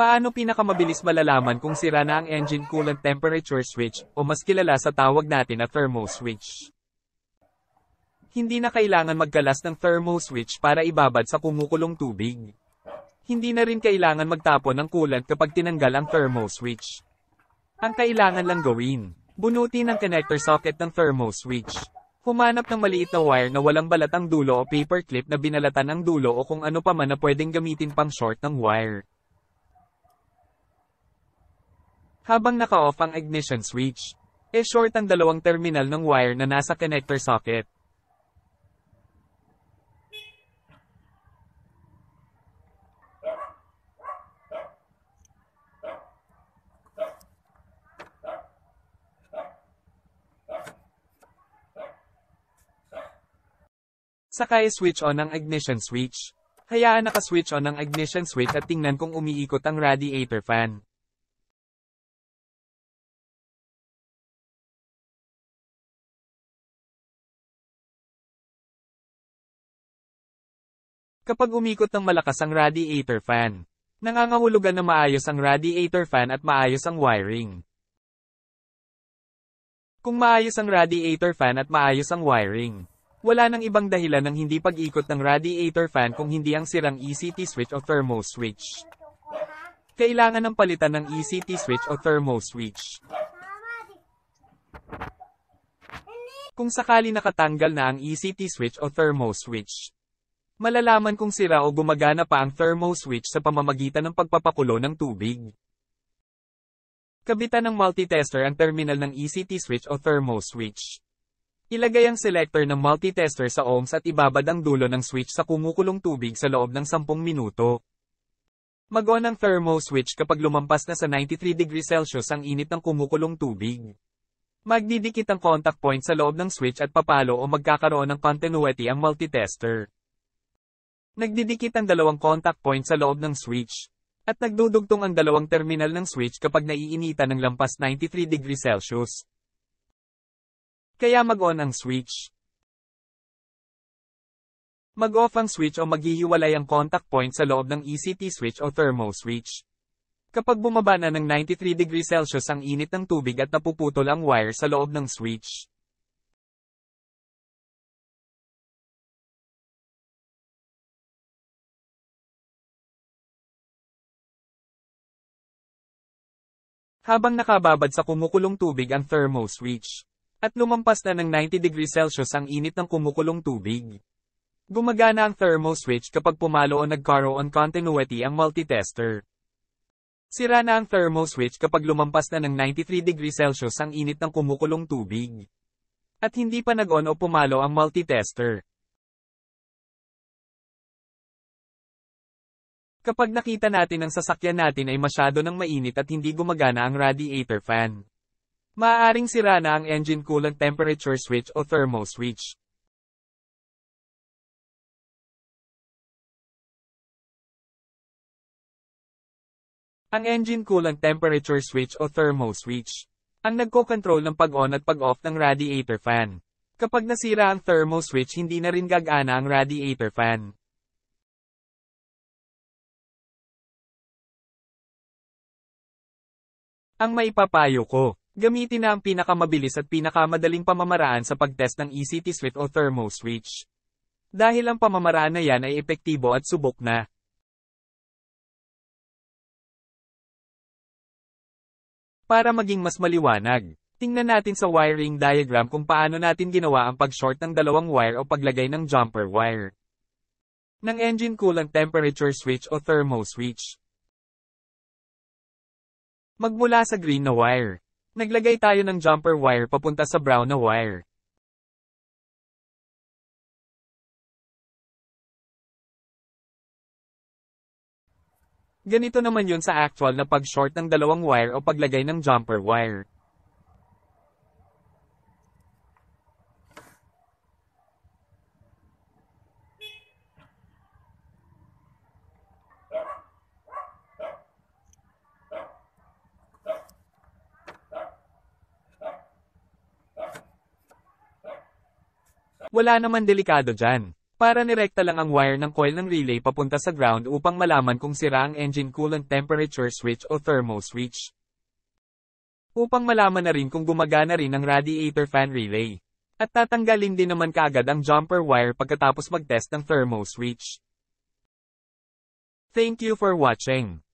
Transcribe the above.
Paano pinakamabilis malalaman kung sira na ang engine coolant temperature switch o mas kilala sa tawag natin na thermo switch? Hindi na kailangan magkalas ng thermo switch para ibabad sa kumukulong tubig. Hindi na rin kailangan magtapon ng coolant kapag tinanggal ang thermo switch. Ang kailangan lang gawin, bunutin ang connector socket ng thermo switch. Humanap ng maliit na wire na walang balat ang dulo o paperclip na binalatan ang dulo o kung ano pa man na pwedeng gamitin pang short ng wire. Habang naka-off ang ignition switch, e short ang dalawang terminal ng wire na nasa connector socket. Saka i-switch on ang ignition switch. Hayaan naka-switch on ang ignition switch at tingnan kung umiikot ang radiator fan. Kapag umikot ng malakas ang radiator fan, nangangahulugan na maayos ang radiator fan at maayos ang wiring. Kung maayos ang radiator fan at maayos ang wiring, wala nang ibang dahilan ng hindi pag-ikot ng radiator fan kung hindi ang sirang ECT switch o thermo switch. Kailangan ng palitan ng ECT switch o thermo switch. Kung sakali nakatanggal na ang ECT switch o thermo switch, malalaman kung sira o gumagana pa ang thermo switch sa pamamagitan ng pagpapakulo ng tubig. Kabitan ng multitester ang terminal ng ECT switch o thermo switch. Ilagay ang selector ng multitester sa ohms at ibabad ang dulo ng switch sa kumukulong tubig sa loob ng 10 minuto. Mag-on ang thermo switch kapag lumampas na sa 93 degrees Celsius ang init ng kumukulong tubig. Magdidikit ang contact point sa loob ng switch at papalo o magkakaroon ng continuity ang multitester. Nagdidikit ang dalawang contact point sa loob ng switch. At nagdudugtong ang dalawang terminal ng switch kapag naiinitan ng lampas 93 degrees Celsius. Kaya mag-on ang switch. Mag-off ang switch o maghihiwalay ang contact point sa loob ng ECT switch o thermo switch. Kapag bumaba na ng 93 degrees Celsius ang init ng tubig at napuputol ang wire sa loob ng switch. Habang nakababad sa kumukulong tubig ang thermos reach. At lumampas na ng 90 degrees Celsius ang init ng kumukulong tubig. Gumagana ang thermo switch kapag pumalo o nagkaroon continuity ang multitester. Sira na ang thermo switch kapag lumampas na ng 93 degrees Celsius ang init ng kumukulong tubig. At hindi pa nag-on o pumalo ang multitester. Kapag nakita natin ang sasakyan natin ay masyado ng mainit at hindi gumagana ang radiator fan. Maaaring sira na ang engine coolant temperature switch o thermal switch. Ang engine coolant temperature switch o thermal switch ang nagko-control ng pag-on at pag-off ng radiator fan. Kapag nasira ang thermal switch hindi na rin gagana ang radiator fan. Ang maipapayo ko, gamitin na ang pinakamabilis at pinakamadaling pamamaraan sa pagtest ng ECT switch o thermo switch. Dahil ang pamamaraan na yan ay epektibo at subok na. Para maging mas maliwanag, tingnan natin sa wiring diagram kung paano natin ginawa ang pag-short ng dalawang wire o paglagay ng jumper wire ng engine coolant temperature switch o thermo switch. Magmula sa green na wire, naglagay tayo ng jumper wire papunta sa brown na wire. Ganito naman yun sa actual na pag-short ng dalawang wire o paglagay ng jumper wire. Wala naman delikado dyan. Para nirekta lang ang wire ng coil ng relay papunta sa ground upang malaman kung sira ang engine coolant temperature switch o thermo switch. Upang malaman na rin kung gumagana rin ang radiator fan relay. At tatanggalin din naman kaagad ang jumper wire pagkatapos mag-test ng thermo switch. Thank you for watching.